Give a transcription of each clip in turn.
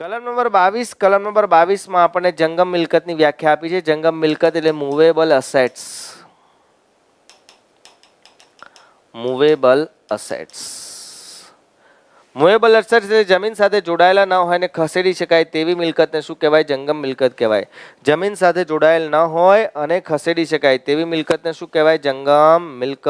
કલમ નંબર બાવીસ કલમ નંબર બાવીસમાં આપણને જંગમ મિલકતની વ્યાખ્યા આપી છે જંગમ મિલકત એટલે movable assets movable assets movable assets એટલે જમીન સાથે જોડાયેલા ન હોય અને ખસેડી શકાય તેવી મિલકતને શું કહેવાય જંગમ મિલકત કહેવાય જમીન સાથે જોડાયેલ ન હોય અને ખસેડી શકાય તેવી મિલકતને શું કહેવાય જંગમ મિલકત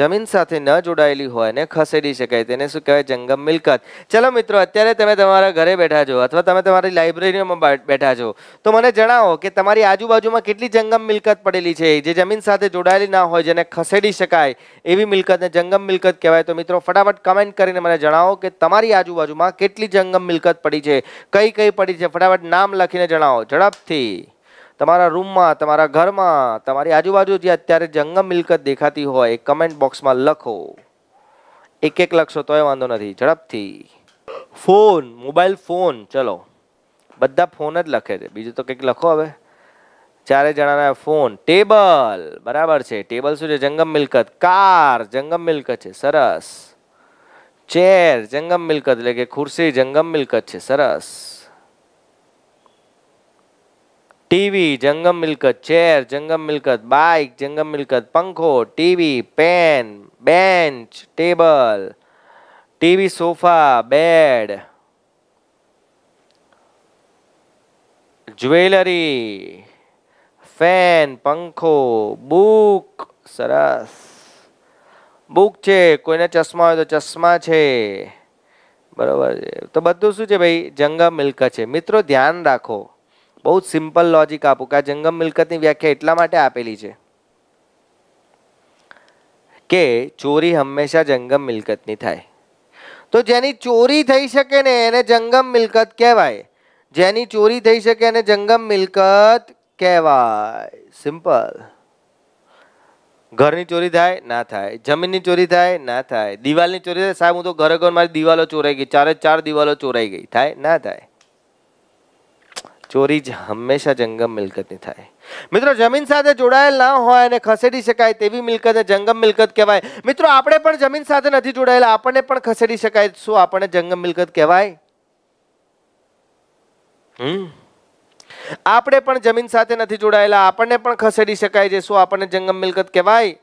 જમીન સાથે ન જોડાયેલી હોય ને ખસેડી શકાય તેને શું કહેવાય જંગમ મિલકત ચલો મિત્રો અત્યારે તમે તમારા ઘરે બેઠા છો અથવા તમે તમારી લાઇબ્રેરીમાં બેઠા છો તો મને જણાવો કે તમારી આજુબાજુમાં કેટલી જંગમ મિલકત પડેલી છે જે જમીન સાથે જોડાયેલી ના હોય જેને ખસેડી શકાય એવી મિલકતને જંગમ મિલકત કહેવાય તો મિત્રો ફટાફટ કમેન્ટ કરીને મને જણાવો કે તમારી આજુબાજુમાં કેટલી જંગમ મિલકત પડી છે કઈ કઈ પડી છે ફટાફટ નામ લખીને જણાવો ઝડપથી તમારા રૂમમાં તમારા ઘરમાં તમારી આજુબાજુ જે અત્યારે જંગમ મિલકત દેખાતી હોય કમેન્ટ બોક્સમાં લખો એક એક લખશો તોય વાંધો નથી ઝડપથી ફોન મોબાઈલ ફોન ચલો બધા ફોન જ લખે છે બીજું તો કંઈક લખો હવે ચારે જણાના ફોન ટેબલ બરાબર છે ટેબલ શું છે જંગમ મિલકત કાર જંગમ મિલકત છે સરસ ચેર જંગમ મિલકત એટલે કે ખુરશી જંગમ મિલકત છે સરસ ટીવી જંગમ મિલકત ચેર જંગમ મિલકત બાઇક જંગમ મિલકત પંખો TV pen bench table TV sofa bed jewellery fan પંખો બુક સરસ બુક છે કોઈને ચશ્મા હોય તો ચશ્મા છે બરોબર છે તો બધું શું છે ભાઈ જંગમ મિલકત છે મિત્રો ધ્યાન રાખો બહુ જ સિમ્પલ લોજિક આપું કે આ જંગમ મિલકતની વ્યાખ્યા એટલા માટે આપેલી છે કે ચોરી હંમેશા જંગમ મિલકતની થાય તો જેની ચોરી થઈ શકે ને એને જંગમ મિલકત કહેવાય જેની ચોરી થઈ શકે એને જંગમ મિલકત કહેવાય સિમ્પલ ઘરની ચોરી થાય ના થાય જમીનની ચોરી થાય ના થાય દિવાલની ચોરી થાય સાહેબ હું તો ઘરે ઘર મારી દિવાલો ચોરાઈ ગઈ ચારે ચાર દિવાલો ચોરાઈ ગઈ થાય ના થાય ચોરી જ હંમેશા જંગમ મિલકતની થાય મિત્રો જમીન સાથે જોડાયેલ ના હોય અને ખસેડી શકાય તેવી મિલકતને જંગમ મિલકત કહેવાય મિત્રો આપણે પણ જમીન સાથે નથી જોડાયેલા આપણને પણ ખસેડી શકાય શું આપણને જંગમ મિલકત કહેવાય હમ આપણે પણ જમીન સાથે નથી જોડાયેલા આપણને પણ ખસેડી શકાય છે શું આપણને જંગમ મિલકત કહેવાય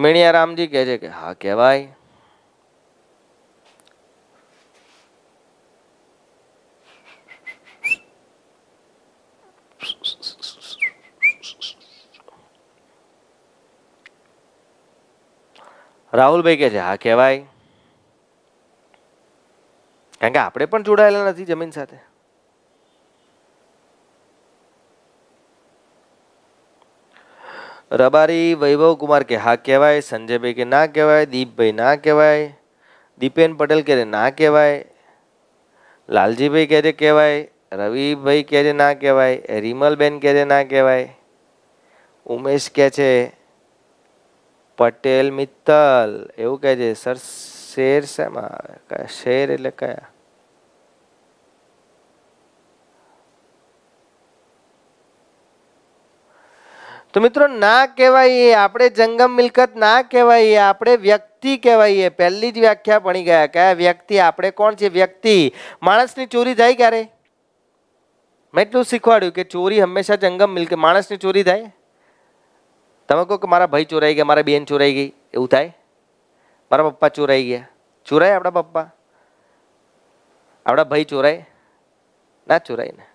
મીણિયારામજી કહે છે કે હા કહેવાય રાહુલભાઈ કે છે હા કહેવાય કારણ કે આપણે પણ જોડાયેલા નથી જમીન સાથે રબારી વૈભવ કુમાર કે હા કહેવાય સંજયભાઈ કે ના કહેવાય દીપભાઈ ના કહેવાય દીપેન પટેલ કહે ના કહેવાય લાલજીભાઈ કહે છે કહેવાય રવિભાઈ કહે છે ના કહેવાય રીમલબેન કહે છે ના કહેવાય ઉમેશ કહે છે પટેલ મિત્તલ એવું કહે છે સર શેર શેમાં આવે શેર એટલે કયા તો મિત્રો ના કહેવાય આપણે જંગમ મિલકત ના કહેવાય આપણે વ્યક્તિ કહેવાય એ પહેલી જ વ્યાખ્યા پڑھی ગયા કે વ્યક્તિ આપણે કોણ છે વ્યક્તિ માણસની ચોરી થાય કે રે મે એટલું શીખવાડ્યું કે ચોરી હંમેશા જંગમ મિલકત માણસની ચોરી થાય તમકો કે મારા ભાઈ ચોરાઈ ગયા મારા બેન ચોરાઈ ગઈ એવું થાય મારા પપ્પા ચોરાઈ ગયા ચોરાઈ આપણા પપ્પા આપણા ભાઈ ચોરાઈ ના ચોરાઈ ના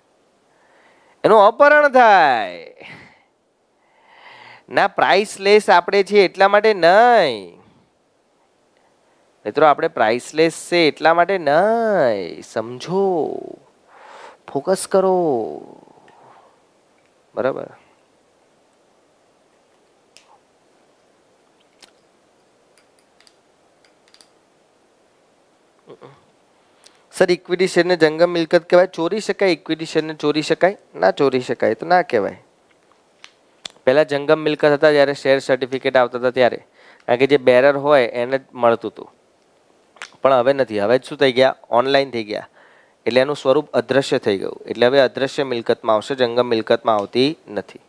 એનો અપરણ થાય ના પ્રાઇસલેસ આપણે છીએ એટલા માટે નહીં મિત્રો આપણે પ્રાઇસલેસ છે એટલા માટે નહીં સમજો ફોકસ કરો બરાબર સર ઇક્વિટી શેરને જંગમ મિલકત કહેવાય ચોરી શકાય ઇક્વિટી શેરને ચોરી શકાય ના ચોરી શકાય તો ના કહેવાય પહેલાં જંગમ મિલકત હતા જ્યારે શેર સર્ટિફિકેટ આવતા હતા ત્યારે કારણ કે જે બેરર હોય એને જ મળતું હતું પણ હવે નથી હવે જ શું થઈ ગયા ઓનલાઈન થઈ ગયા એટલે એનું સ્વરૂપ અદ્રશ્ય થઈ ગયું એટલે હવે અદ્રશ્ય મિલકતમાં આવશે જંગમ મિલકતમાં આવતી નથી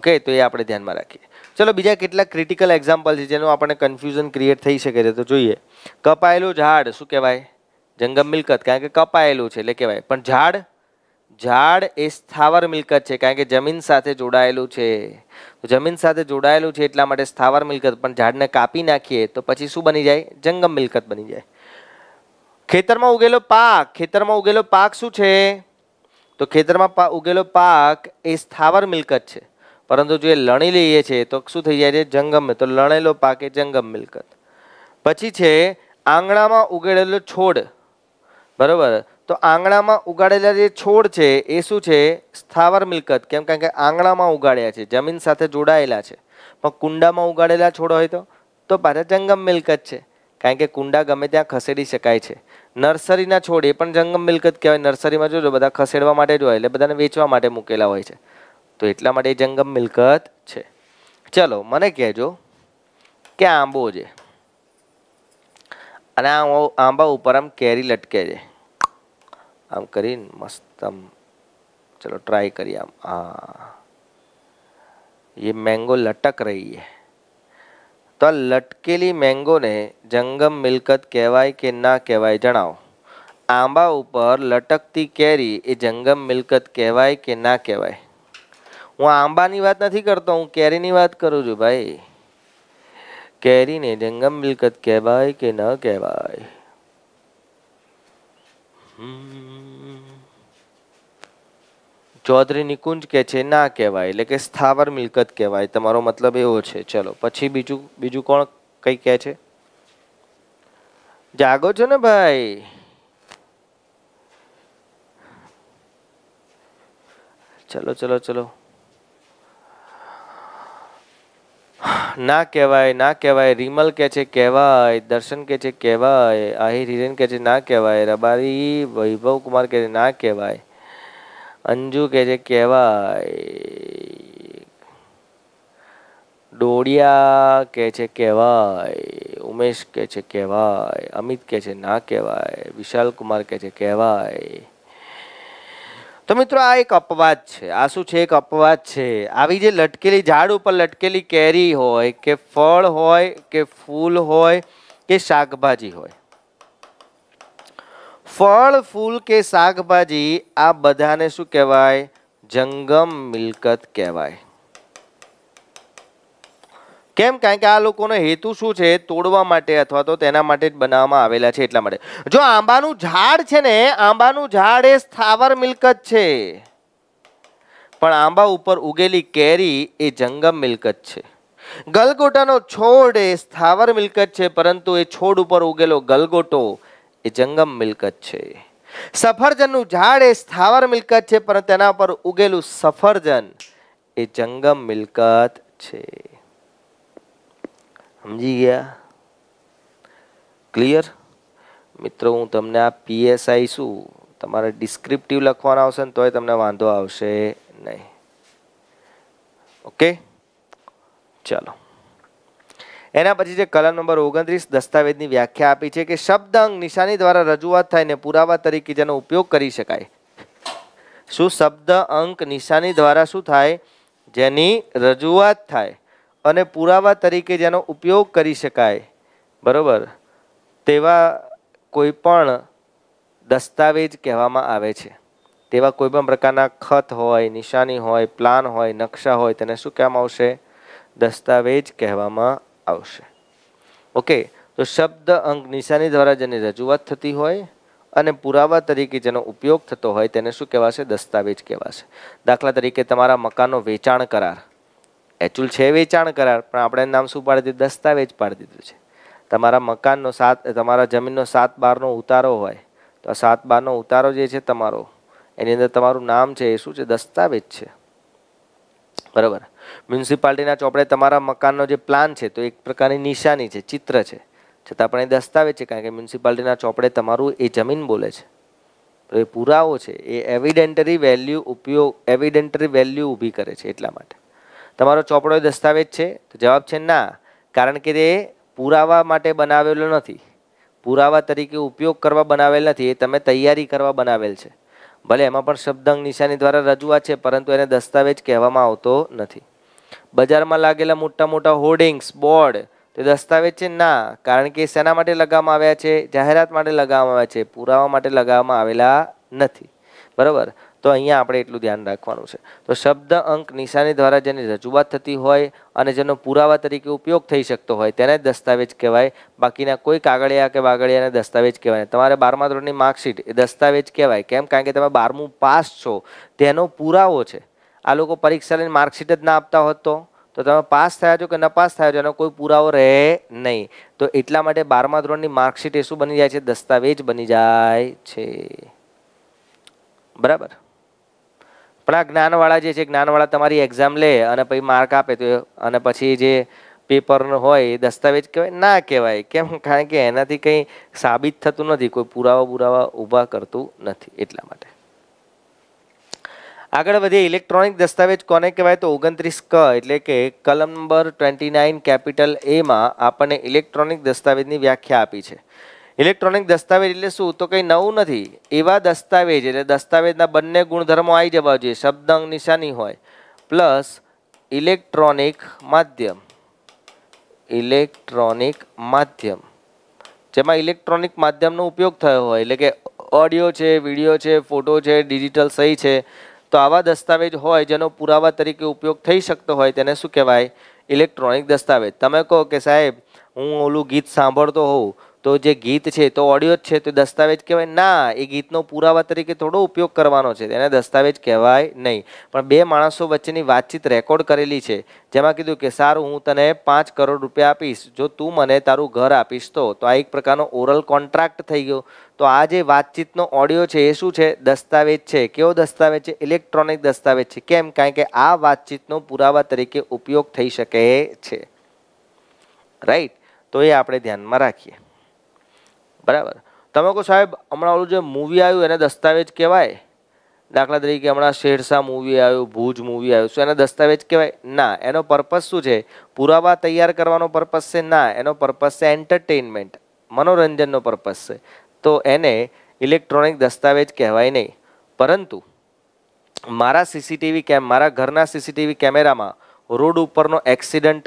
ઓકે તો એ આપણે ધ્યાનમાં રાખીએ ચલો બીજા કેટલાક ક્રિટિકલ એક્ઝામ્પલ છે જેનું આપણને કન્ફ્યુઝન ક્રિએટ થઈ શકે છે તો જોઈએ કપાયેલું ઝાડ શું કહેવાય જંગમ મિલકત કારણ કે કપાયેલું છે એટલે કહેવાય પણ ઝાડ ઝાડ એ સ્થાવર મિલકત છે કારણ કે જમીન સાથે જોડાયેલું છે જમીન સાથે જોડાયેલું છે એટલા માટે સ્થાવર મિલકત પણ ઝાડને કાપી નાખીએ તો પછી શું બની જાય જંગમ મિલકત બની જાય ખેતરમાં ઉગેલો પાક ખેતરમાં ઉગેલો પાક શું છે તો ખેતરમાં ઉગેલો પાક એ સ્થાવર મિલકત છે પરંતુ જો એ લણી લઈએ છીએ તો શું થઈ જાય છે જંગમ તો લણેલો પાક એ જંગમ મિલકત પછી છે આંગણામાં ઉગેડેલો છોડ બરાબર તો આંગણામાં ઉગાડેલા જે છોડ છે એ શું છે સ્થાવર મિલકત કેમ કારણ કે આંગણામાં ઉગાડ્યા છે જમીન સાથે જોડાયેલા છે પણ કુંડામાં ઉગાડેલા છોડ હોય તો તો પાછા જંગમ મિલકત છે કારણ કે કુંડા ગમે ત્યાં ખસેડી શકાય છે નર્સરીના છોડ એ પણ જંગમ મિલકત કહેવાય નર્સરીમાં જોજો બધા ખસેડવા માટે જ હોય એટલે બધાને વેચવા માટે મૂકેલા હોય છે તો એટલા માટે જંગમ મિલકત છે ચલો મને કહેજો કે આંબો છે અને આ આંબા ઉપર આમ કેરી લટકે છે આમ કરીને મસ્ત આમ चलो ट्राई करिए हम हाँ ये मैंगो લટક રહી है તો આ લટકેલી મેંગોને જંગમ મિલકત કહેવાય કે ના કહેવાય જણાવો આંબા ઉપર લટકતી કેરી એ જંગમ મિલકત કહેવાય કે ના કહેવાય હું આંબાની વાત નથી કરતો હું કેરીની વાત કરું છું ભાઈ કેરીને જંગમ મિલકત કહેવાય કે ન કહેવાય ચૌધરી નિકુંજ કે છે ના કહેવાય એટલે કે સ્થાવર મિલકત કહેવાય તમારો મતલબ એવો છે ચલો પછી બીજું બીજું કોણ કઈ કહે છે જાગો છો ને ભાઈ ચલો ચલો ચલો ના કહેવાય ના કહેવાય રીમલ કે છે કહેવાય દર્શન કે છે કહેવાય આહિર હિરેન કે છે ના કહેવાય રબારી વૈભવ કુમાર કે છે ના કહેવાય અંજુ કે છે કહેવાય ડોડિયા કે છે કહેવાય ઉમેશ કે છે કહેવાય અમિત કે છે ના કહેવાય વિશાલ કુમાર કે છે કહેવાય તો મિત્રો આ એક અપવાદ છે આ શું છે એક અપવાદ છે આવી જે લટકેલી ઝાડ ઉપર લટકેલી કેરી હોય કે ફળ હોય કે ફૂલ હોય કે શાકભાજી હોય ફળ ફૂલ કે શાકભાજી આ બધાને શું કહેવાય જંગમ મિલકત કહેવાય કેમ કારણ કે આ લોકોનો હેતુ શું છે તોડવા માટે અથવા તો તેના માટે જ બનાવવામાં આવેલા છે એટલા માટે જો આંબાનું ઝાડ છે ને આંબાનું ઝાડ એ સ્થાવર મિલકત છે પણ આંબા ઉપર ઉગેલી કેરી એ જંગમ મિલકત છે ગલગોટાનો છોડ એ સ્થાવર મિલકત છે પરંતુ એ છોડ ઉપર ઉગેલો ગલગોટો એ જંગમ મિલકત છે સફરજનનું ઝાડ એ સ્થાવર મિલકત છે પણ તેના પર ઉગેલું સફરજન એ જંગમ મિલકત છે સમજી ગયા ક્લિયર મિત્રો હું તમને આ પીએસઆઈ શું તમારે ડિસ્ક્રિપ્ટિવ લખવાના આવશે ને તોય તમને વાંધો આવશે નહીં ઓકે ચાલો એના પછી જે કલર નંબર ઓગણત્રીસ દસ્તાવેજની વ્યાખ્યા આપી છે કે શબ્દ અંગ નિશાની દ્વારા રજૂઆત થાય ને પુરાવા તરીકે જેનો ઉપયોગ કરી શકાય શું શબ્દ અંક નિશાની દ્વારા શું થાય જેની રજૂઆત થાય અને પુરાવા તરીકે જેનો ઉપયોગ કરી શકાય બરાબર તેવા કોઈ પણ દસ્તાવેજ કહેવામાં આવે છે તેવા કોઈ પણ પ્રકારના ખત હોય નિશાની હોય પ્લાન હોય નકશા હોય તેને શું કહેવામાં આવશે દસ્તાવેજ કહેવામાં આવશે ઓકે તો શબ્દ અંક નિશાની દ્વારા જેની રજૂઆત થતી હોય અને પુરાવા તરીકે જેનો ઉપયોગ થતો હોય તેને શું કહેવાશે દસ્તાવેજ કહેવાશે દાખલા તરીકે તમારા મકાનનો વેચાણ કરાર એકચ્યુઅલ છે વેચાણ કરાર પણ આપણે નામ શું પાડી દીધું દસ્તાવેજ પાડી દીધું છે તમારા મકાનનો સાત તમારા જમીનનો સાત બારનો ઉતારો હોય તો આ સાત બારનો ઉતારો જે છે તમારો એની અંદર તમારું નામ છે એ શું છે દસ્તાવેજ છે બરાબર મ્યુનિસિપાલિટીના ચોપડે તમારા મકાનનો જે પ્લાન છે તો એક પ્રકારની નિશાની છે ચિત્ર છે છતાં પણ એ દસ્તાવેજ છે કારણ કે મ્યુનિસિપાલિટીના ચોપડે તમારું એ જમીન બોલે છે તો એ પુરાવો છે એ એવિડેન્ટરી વેલ્યુ ઉપયોગ એવિડેન્ટરી વેલ્યુ ઊભી કરે છે એટલા માટે તમારો ચોપડો એ દસ્તાવેજ છે તો જવાબ છે ના કારણ કે તે પુરાવા માટે બનાવેલો નથી પુરાવા તરીકે ઉપયોગ કરવા બનાવેલ નથી એ તમે તૈયારી કરવા બનાવેલ છે ભલે એમાં પણ શબ્દંગ નિશાની દ્વારા રજૂઆત છે પરંતુ એને દસ્તાવેજ કહેવામાં આવતો નથી બજારમાં લાગેલા મોટા મોટા હોર્ડિંગ્સ બોર્ડ તો દસ્તાવેજ છે ના કારણ કે શેના માટે લગાવવામાં આવ્યા છે જાહેરાત માટે લગાવવામાં આવ્યા છે પુરાવા માટે લગાવવામાં આવેલા નથી બરાબર તો અહીંયા આપણે એટલું ધ્યાન રાખવાનું છે તો શબ્દ અંક નિશાની દ્વારા જેની રજૂઆત થતી હોય અને જેનો પુરાવા તરીકે ઉપયોગ થઈ શકતો હોય તેને દસ્તાવેજ કહેવાય બાકીના કોઈ કાગળિયા કે બાગળિયાને દસ્તાવેજ કહેવાય તમારે બારમા ધોરણની માર્કશીટ એ દસ્તાવેજ કહેવાય કેમ કારણ કે તમે બારમું પાસ છો તેનો પુરાવો છે આ લોકો પરીક્ષા લઈને માર્કશીટ જ ના આપતા હોત તો તમે પાસ થયા છો કે નપાસ થયા છો એનો કોઈ પુરાવો રહે નહીં તો એટલા માટે બારમા ધોરણની માર્કશીટ એ શું બની જાય છે દસ્તાવેજ બની જાય છે બરાબર પણ આ જ્ઞાનવાળા જે છે જ્ઞાનવાળા તમારી એક્ઝામ લે અને પછી માર્ક આપે તો અને પછી જે પેપરનો હોય એ દસ્તાવેજ કહેવાય ના કહેવાય કેમ કારણ કે એનાથી કંઈ સાબિત થતું નથી કોઈ પુરાવા પુરાવા ઊભા કરતું નથી એટલા માટે આગળ વધીએ ઇલેક્ટ્રોનિક દસ્તાવેજ કોને કહેવાય તો ઓગણત્રીસ ક એટલે કે કલમ નંબર ટ્વેન્ટી નાઇન કેપિટલ એમાં આપણને ઇલેક્ટ્રોનિક દસ્તાવેજની વ્યાખ્યા આપી છે ઇલેક્ટ્રોનિક દસ્તાવેજ એટલે શું તો કંઈ નવું નથી એવા દસ્તાવેજ એટલે દસ્તાવેજના બંને ગુણધર્મો આવી જવા જોઈએ શબ્દાંક નિશાની હોય પ્લસ ઇલેક્ટ્રોનિક માધ્યમ ઇલેક્ટ્રોનિક માધ્યમ જેમાં ઇલેક્ટ્રોનિક માધ્યમનો ઉપયોગ થયો હોય એટલે કે ઓડિયો છે વિડીયો છે ફોટો છે ડિજિટલ સહી છે તો આવા દસ્તાવેજ હોય જેનો પુરાવા તરીકે ઉપયોગ થઈ શકતો હોય તેને શું કહેવાય ઇલેક્ટ્રોનિક દસ્તાવેજ તમે કહો કે સાહેબ હું ઓલું ગીત સાંભળતો હોઉં તો જે ગીત છે તો ઓડિયો જ છે તો દસ્તાવેજ કહેવાય ના એ ગીતનો પુરાવા તરીકે થોડો ઉપયોગ કરવાનો છે એને દસ્તાવેજ કહેવાય નહીં પણ બે માણસો વચ્ચેની વાતચીત રેકોર્ડ કરેલી છે જેમાં કીધું કે સારું હું તને પાંચ કરોડ રૂપિયા આપીશ જો તું મને તારું ઘર આપીશ તો તો આ એક પ્રકારનો ઓરલ કોન્ટ્રાક્ટ થઈ ગયો તો આ જે વાતચીતનો ઓડિયો છે એ શું છે દસ્તાવેજ છે કેવો દસ્તાવેજ છે ઇલેક્ટ્રોનિક દસ્તાવેજ છે કેમ કારણ કે આ વાતચીતનો પુરાવા તરીકે ઉપયોગ થઈ શકે છે રાઈટ તો એ આપણે ધ્યાનમાં રાખીએ બરાબર તમે કહો સાહેબ હમણાં ઓલું જે મૂવી આવ્યું એને દસ્તાવેજ કહેવાય દાખલા તરીકે હમણાં શેરશાહ મૂવી આવ્યું ભુજ મૂવી આવ્યું શું એને દસ્તાવેજ કહેવાય ના એનો પર્પસ શું છે પુરાવા તૈયાર કરવાનો પર્પઝ છે ના એનો પર્પસ છે એન્ટરટેઇનમેન્ટ મનોરંજનનો પર્પસ છે તો એને ઇલેક્ટ્રોનિક દસ્તાવેજ કહેવાય નહીં પરંતુ મારા સીસીટીવી કેમ મારા ઘરના સીસીટીવી કેમેરામાં રોડ ઉપરનો એક્સિડન્ટ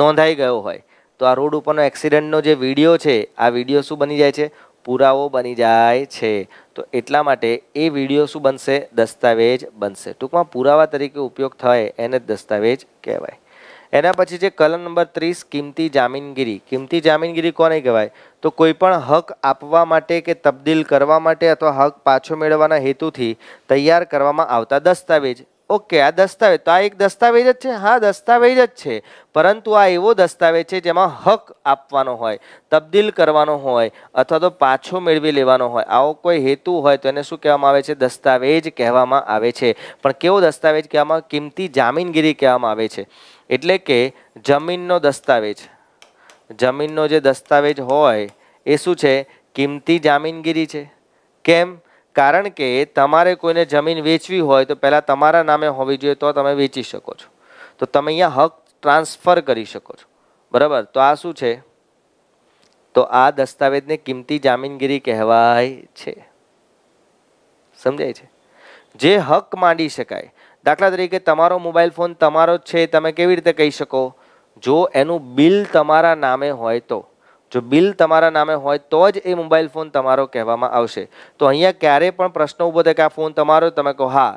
નોંધાઈ ગયો હોય તો આ રોડ ઉપરનો એક્સિડન્ટનો જે વિડીયો છે આ વિડીયો શું બની જાય છે પુરાવો બની જાય છે તો એટલા માટે એ વિડીયો શું બનશે દસ્તાવેજ બનશે ટૂંકમાં પુરાવા તરીકે ઉપયોગ થાય એને દસ્તાવેજ કહેવાય એના પછી છે કલમ નંબર ત્રીસ કિંમતી જામીનગીરી કિંમતી જામીનગીરી કોને કહેવાય તો કોઈપણ હક આપવા માટે કે તબદીલ કરવા માટે અથવા હક પાછો મેળવવાના હેતુથી તૈયાર કરવામાં આવતા દસ્તાવેજ ઓકે આ દસ્તાવેજ તો આ એક દસ્તાવેજ જ છે હા દસ્તાવેજ જ છે પરંતુ આ એવો દસ્તાવેજ છે જેમાં હક આપવાનો હોય તબદીલ કરવાનો હોય અથવા તો પાછો મેળવી લેવાનો હોય આવો કોઈ હેતુ હોય તો એને શું કહેવામાં આવે છે દસ્તાવેજ કહેવામાં આવે છે પણ કેવો દસ્તાવેજ કહેવામાં કિંમતી જામીનગીરી કહેવામાં આવે છે એટલે કે જમીનનો દસ્તાવેજ જમીનનો જે દસ્તાવેજ હોય એ શું છે કિંમતી જામીનગીરી છે કેમ કારણ કે તમારે કોઈને જમીન વેચવી હોય તો પહેલાં તમારા નામે હોવી જોઈએ તો તમે વેચી શકો છો તો તમે અહીંયા હક ટ્રાન્સફર કરી શકો છો બરાબર તો આ શું છે તો આ દસ્તાવેજને કિંમતી જામીનગીરી કહેવાય છે સમજાય છે જે હક માંડી શકાય દાખલા તરીકે તમારો મોબાઈલ ફોન તમારો જ છે તમે કેવી રીતે કહી શકો જો એનું બિલ તમારા નામે હોય તો જો બિલ તમારા નામે હોય તો જ એ મોબાઈલ ફોન તમારો કહેવામાં આવશે તો અહીંયા ક્યારેય પણ પ્રશ્ન ઊભો થાય કે આ ફોન તમારો તમે કહો હા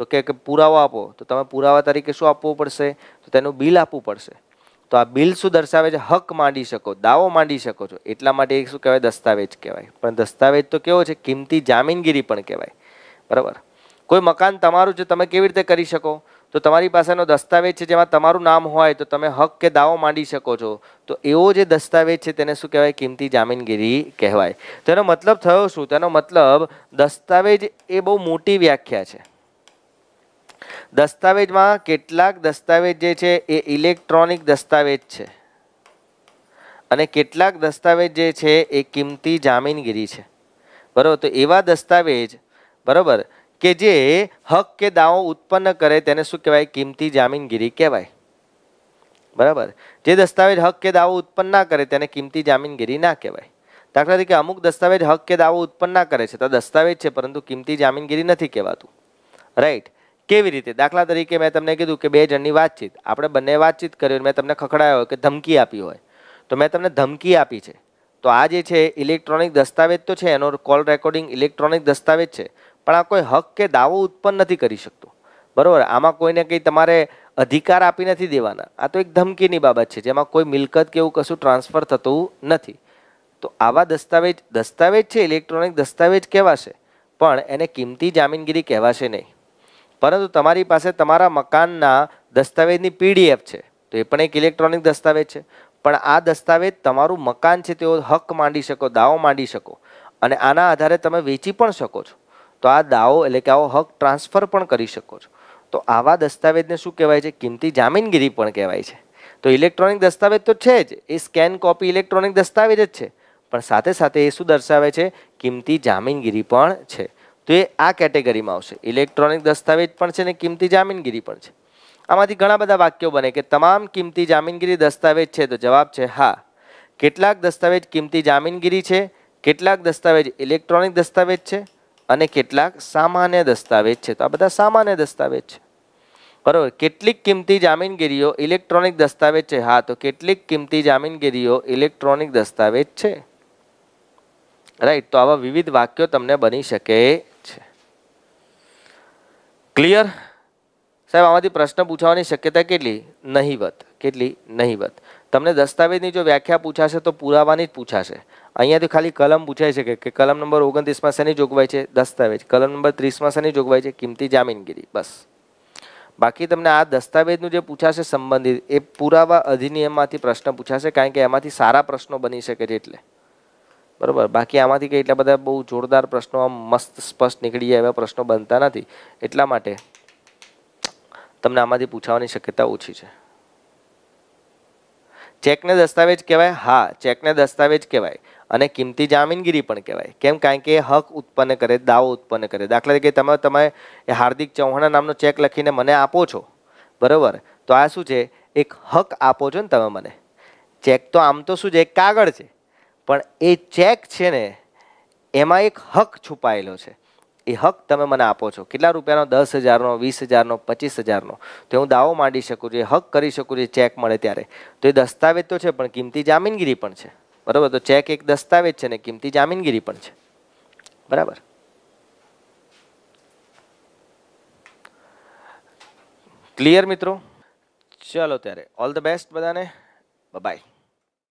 તો કે પુરાવો આપો તો તમે પુરાવા તરીકે શું આપવું પડશે તો તેનું બિલ આપવું પડશે તો આ બિલ શું દર્શાવે છે હક માંડી શકો દાવો માંડી શકો છો એટલા માટે શું કહેવાય દસ્તાવેજ કહેવાય પણ દસ્તાવેજ તો કેવો છે કિંમતી જામીનગીરી પણ કહેવાય બરાબર કોઈ મકાન તમારું છે તમે કેવી રીતે કરી શકો તો તમારી પાસેનો દસ્તાવેજ છે જેમાં તમારું નામ હોય તો તમે હક કે દાવો માંડી શકો છો તો એવો જે દસ્તાવેજ છે તેને શું કહેવાય કિંમતી જામીનગીરી કહેવાય તેનો મતલબ થયો શું તેનો મતલબ દસ્તાવેજ એ બહુ મોટી વ્યાખ્યા છે દસ્તાવેજમાં કેટલાક દસ્તાવેજ જે છે એ ઇલેક્ટ્રોનિક દસ્તાવેજ છે અને કેટલાક દસ્તાવેજ જે છે એ કિંમતી જામીનગીરી છે બરાબર તો એવા દસ્તાવેજ બરાબર કે જે હક કે દાવો ઉત્પન્ન કરે તેને શું કહેવાય કિંમતી જામીનગીરી કહેવાય બરાબર જે દસ્તાવેજ હક કે દાવો ઉત્પન્ન ના કરે તેને કિંમતી જામીનગીરી ના કહેવાય દાખલા તરીકે અમુક દસ્તાવેજ હક કે દાવો ઉત્પન્ન ના કરે છે તો દસ્તાવેજ છે પરંતુ કિંમતી જામીનગીરી નથી કહેવાતું રાઈટ કેવી રીતે દાખલા તરીકે મેં તમને કીધું કે બે જણની વાતચીત આપણે બંને વાતચીત કરી મેં તમને ખખડાયો હોય કે ધમકી આપી હોય તો મેં તમને ધમકી આપી છે તો આ જે છે ઇલેક્ટ્રોનિક દસ્તાવેજ તો છે એનો કોલ રેકોર્ડિંગ ઇલેક્ટ્રોનિક દસ્તાવેજ છે પણ આ કોઈ હક કે દાવો ઉત્પન્ન નથી કરી શકતો બરાબર આમાં કોઈને કંઈ તમારે અધિકાર આપી નથી દેવાના આ તો એક ધમકીની બાબત છે જેમાં કોઈ મિલકત કે એવું કશું ટ્રાન્સફર થતું નથી તો આવા દસ્તાવેજ દસ્તાવેજ છે ઇલેક્ટ્રોનિક દસ્તાવેજ કહેવાશે પણ એને કિંમતી જામીનગીરી કહેવાશે નહીં પરંતુ તમારી પાસે તમારા મકાનના દસ્તાવેજની પીડીએફ છે તો એ પણ એક ઇલેક્ટ્રોનિક દસ્તાવેજ છે પણ આ દસ્તાવેજ તમારું મકાન છે તેઓ હક માંડી શકો દાવો માંડી શકો અને આના આધારે તમે વેચી પણ શકો છો તો આ દાવો એટલે કે આવો હક ટ્રાન્સફર પણ કરી શકો છો તો આવા દસ્તાવેજને શું કહેવાય છે કિંમતી જામીનગીરી પણ કહેવાય છે તો ઇલેક્ટ્રોનિક દસ્તાવેજ તો છે જ એ સ્કેન કોપી ઇલેક્ટ્રોનિક દસ્તાવેજ જ છે પણ સાથે સાથે એ શું દર્શાવે છે કિંમતી જામીનગીરી પણ છે તો એ આ કેટેગરીમાં આવશે ઇલેક્ટ્રોનિક દસ્તાવેજ પણ છે ને કિંમતી જામીનગીરી પણ છે આમાંથી ઘણા બધા વાક્યો બને કે તમામ કિંમતી જામીનગીરી દસ્તાવેજ છે તો જવાબ છે હા કેટલાક દસ્તાવેજ કિંમતી જામીનગીરી છે કેટલાક દસ્તાવેજ ઇલેક્ટ્રોનિક દસ્તાવેજ છે અને કેટલાક સામાન્ય દસ્તાવેજ છે તો આ બધા સામાન્ય દસ્તાવેજ છે બરોબર કેટલીક કિંમતી જામીનગીરીઓ ઇલેક્ટ્રોનિક દસ્તાવેજ છે હા તો કેટલીક કિંમતી જામીનગીરીઓ ઇલેક્ટ્રોનિક દસ્તાવેજ છે રાઈટ તો આવા વિવિધ વાક્યો તમને બની શકે છે ક્લિયર સાહેબ આમાંથી પ્રશ્ન પૂછવાની શક્યતા કેટલી નહીવત કેટલી નહીવત તમને દસ્તાવેજની જો વ્યાખ્યા પૂછાશે તો પુરાવાની જ પૂછાશે અહીંયાથી ખાલી કલમ પૂછાઈ શકે કે કલમ નંબર ઓગણત્રીસમાં શેની જોગવાઈ છે દસ્તાવેજ કલમ નંબર ત્રીસમાં શેની જોગવાઈ છે કિંમતી જામીનગીરી બસ બાકી તમને આ દસ્તાવેજનું જે પૂછાશે સંબંધિત એ પુરાવા અધિનિયમમાંથી પ્રશ્ન પૂછાશે કારણ કે એમાંથી સારા પ્રશ્નો બની શકે છે એટલે બરાબર બાકી આમાંથી કંઈ એટલા બધા બહુ જોરદાર પ્રશ્નો આમ મસ્ત સ્પષ્ટ નીકળી જાય એવા પ્રશ્નો બનતા નથી એટલા માટે તમને આમાંથી પૂછાવાની શક્યતા ઓછી છે ચેકને દસ્તાવેજ કહેવાય હા ચેકને દસ્તાવેજ કહેવાય અને કિંમતી જામીનગીરી પણ કહેવાય કેમ કારણ કે હક ઉત્પન્ન કરે દાવો ઉત્પન્ન કરે દાખલા તરીકે તમે તમે હાર્દિક ચૌહાણના નામનો ચેક લખીને મને આપો છો બરાબર તો આ શું છે એક હક આપો છો ને તમે મને ચેક તો આમ તો શું છે એક કાગળ છે પણ એ ચેક છે ને એમાં એક હક છુપાયેલો છે એ હક તમે મને આપો છો કેટલા રૂપિયાનો દસ હજારનો વીસ હજારનો પચીસ હજારનો તો હું દાવો માંડી શકું છું એ હક કરી શકું છું ચેક મળે ત્યારે તો એ દસ્તાવેજ તો છે પણ કિંમતી જામીનગીરી પણ છે બરાબર તો ચેક એક દસ્તાવેજ છે ને કિંમતી જામીનગીરી પણ છે બરાબર ક્લિયર મિત્રો ચલો ત્યારે ઓલ ધ બેસ્ટ બધાને બાય